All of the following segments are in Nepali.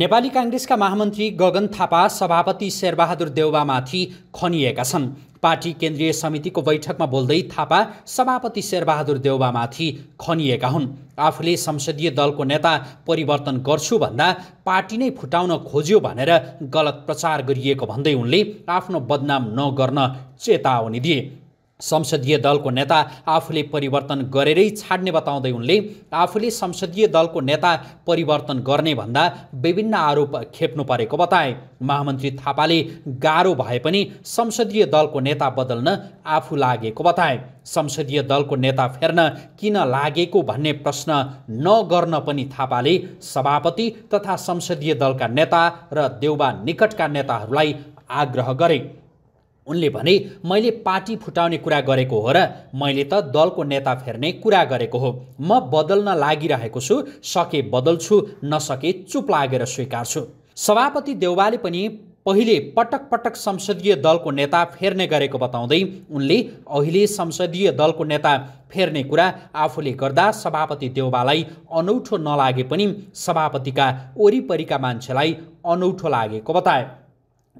नेपाली काङ्ग्रेसका महामन्त्री गगन थापा सभापति शेरबहादुर देउवामाथि खनिएका छन् पार्टी केन्द्रीय समितिको बैठकमा बोल्दै थापा सभापति शेरबहादुर देउवामाथि खनिएका हुन् आफूले संसदीय दलको नेता परिवर्तन गर्छु भन्दा पार्टी नै फुटाउन खोज्यो भनेर गलत प्रचार गरिएको भन्दै उनले आफ्नो बदनाम नगर्न चेतावनी दिए संसदीय दलको नेता आफूले परिवर्तन गरेरै छाड्ने बताउँदै उनले आफूले संसदीय दलको नेता परिवर्तन गर्ने भन्दा विभिन्न आरोप खेप्नु परेको बताए महामन्त्री थापाले गाह्रो भए पनि संसदीय दलको नेता बदल्न आफू लागेको बताए संसदीय दलको नेता फेर्न किन लागेको भन्ने प्रश्न नगर्न पनि थापाले सभापति तथा संसदीय दलका नेता र देउबा निकटका नेताहरूलाई आग्रह गरे उनले भने मैले पार्टी फुटाउने कुरा गरेको हो र मैले त दलको नेता फेर्ने कुरा गरेको हो म बदल्न लागिरहेको छु सके बदल्छु नसके चुप लागेर स्वीकार्छु सभापति देउवाले पनि पहिले पटक पटक संसदीय दलको नेता फेर्ने गरेको बताउँदै उनले अहिले संसदीय दलको नेता फेर्ने कुरा आफूले गर्दा सभापति देउबालाई अनौठो नलागे पनि सभापतिका वरिपरिका मान्छेलाई अनौठो लागेको बताए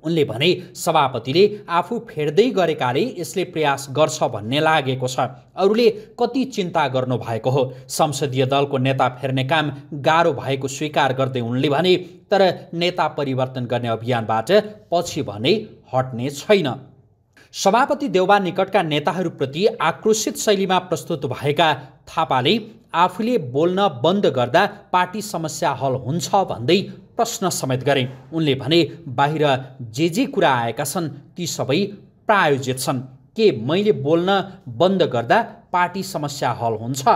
उनले भने सभापतिले आफू फेर्दै गरेकाले यसले प्रयास गर्छ भन्ने लागेको छ अरूले कति चिन्ता गर्नु भएको हो संसदीय दलको नेता फेर्ने काम गाह्रो भएको स्वीकार गर्दै उनले भने तर नेता परिवर्तन गर्ने अभियानबाट पछि भने हट्ने छैन सभापति देउबा निकटका नेताहरूप्रति आक्रोशित शैलीमा प्रस्तुत भएका थापाले आफूले बोल्न बन्द गर्दा पार्टी समस्या हल हुन्छ भन्दै प्रश्न समेत गरे उनले भने बाहिर जे जे कुरा आएका छन् ती सबै प्रायोजित छन् के मैले बोल्न बन्द गर्दा पार्टी समस्या हल हुन्छ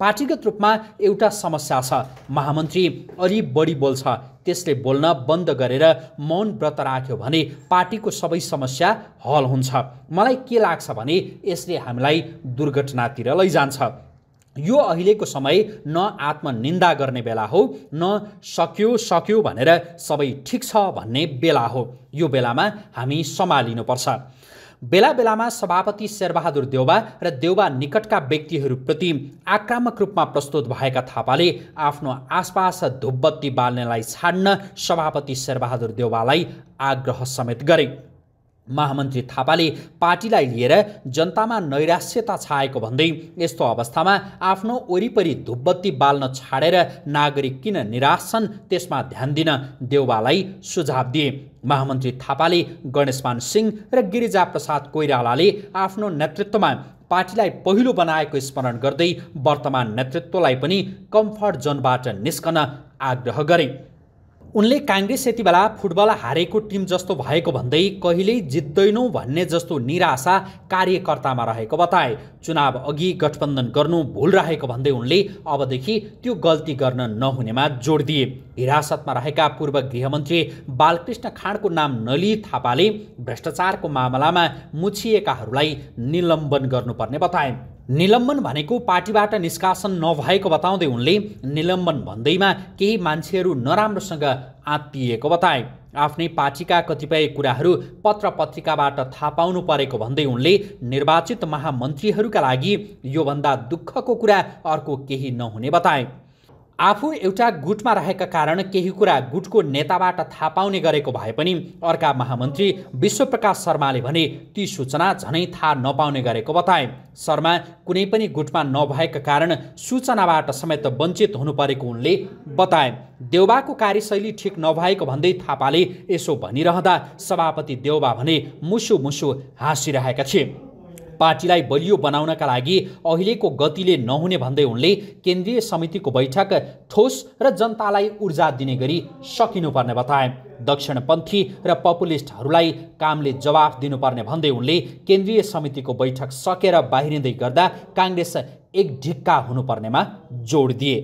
पार्टीगत रूपमा एउटा समस्या छ महामन्त्री अलि बढी बोल्छ त्यसले बोल्न बन्द गरेर मौन व्रत राख्यो भने पार्टीको सबै समस्या हल हुन्छ मलाई के लाग्छ भने यसले हामीलाई दुर्घटनातिर लैजान्छ यो अहिलेको समय न आत्मनिन्दा गर्ने बेला हो न सक्यो सक्यो भनेर सबै ठिक छ भन्ने बेला हो यो बेलामा हामी सम्हालिनुपर्छ बेला बेलामा सभापति शेरबहादुर देउबा र देउबा निकटका व्यक्तिहरूप्रति आक्रामक रूपमा प्रस्तुत भएका थापाले आफ्नो आसपास धुपबत्ती बाल्नेलाई छाड्न सभापति शेरबहादुर देउबालाई आग्रह समेत गरे महामन्त्री थापाले पार्टीलाई लिएर जनतामा नैराश्यता छाएको भन्दै यस्तो अवस्थामा आफ्नो वरिपरि धुपबत्ती बाल्न छाडेर नागरिक किन निराश छन् त्यसमा ध्यान दिन देउवालाई सुझाव दिए महामन्त्री थापाले गणेशमान सिंह र गिरिजा प्रसाद कोइरालाले आफ्नो नेतृत्वमा पार्टीलाई पहिलो बनाएको स्मरण गर्दै वर्तमान नेतृत्वलाई पनि कम्फर्ट जोनबाट निस्कन आग्रह गरे उनले काङ्ग्रेस यति बेला फुटबल हारेको टिम जस्तो भएको भन्दै कहिल्यै जित्दैनौँ भन्ने जस्तो निराशा कार्यकर्तामा रहेको बताए चुनाव अघि गठबन्धन गर्नु भुल रहेको भन्दै उनले अबदेखि त्यो गल्ती गर्न नहुनेमा जोड दिए हिरासतमा रहेका पूर्व गृहमन्त्री बालकृष्ण खाँडको नाम नलिई थापाले भ्रष्टाचारको मामलामा मुछिएकाहरूलाई निलम्बन गर्नुपर्ने बताए निलम्बन भनेको पार्टीबाट निष्कासन नभएको बताउँदै उनले निलम्बन भन्दैमा केही मान्छेहरू नराम्रोसँग आत्तिएको बताए आफ्नै पार्टीका कतिपय कुराहरू पत्र पत्रिकाबाट थाहा पाउनु परेको भन्दै उनले निर्वाचित महामन्त्रीहरूका लागि योभन्दा दुःखको कुरा अर्को केही नहुने बताए आफू एउटा गुटमा रहेका कारण केही कुरा गुटको नेताबाट थाहा पाउने गरेको भए पनि अर्का महामन्त्री विश्वप्रकाश शर्माले भने ती सूचना झनै थाहा नपाउने गरेको बताए शर्मा कुनै पनि गुटमा नभएका कारण सूचनाबाट समेत वञ्चित हुनु परेको उनले बताए देउबाको कार्यशैली ठिक नभएको भन्दै थापाले यसो भनिरहँदा सभापति देउबा भने मुसु मुसु हाँसिरहेका थिए पार्टीलाई बलियो बनाउनका लागि अहिलेको गतिले नहुने भन्दै उनले केन्द्रीय समितिको बैठक ठोस र जनतालाई ऊर्जा दिने गरी सकिनुपर्ने बताए दक्षिणपन्थी र पपुलिस्टहरूलाई कामले जवाफ दिनुपर्ने भन्दै उनले केन्द्रीय समितिको बैठक सकेर बाहिरिँदै गर्दा काङ्ग्रेस एक ढिक्का हुनुपर्नेमा जोड दिए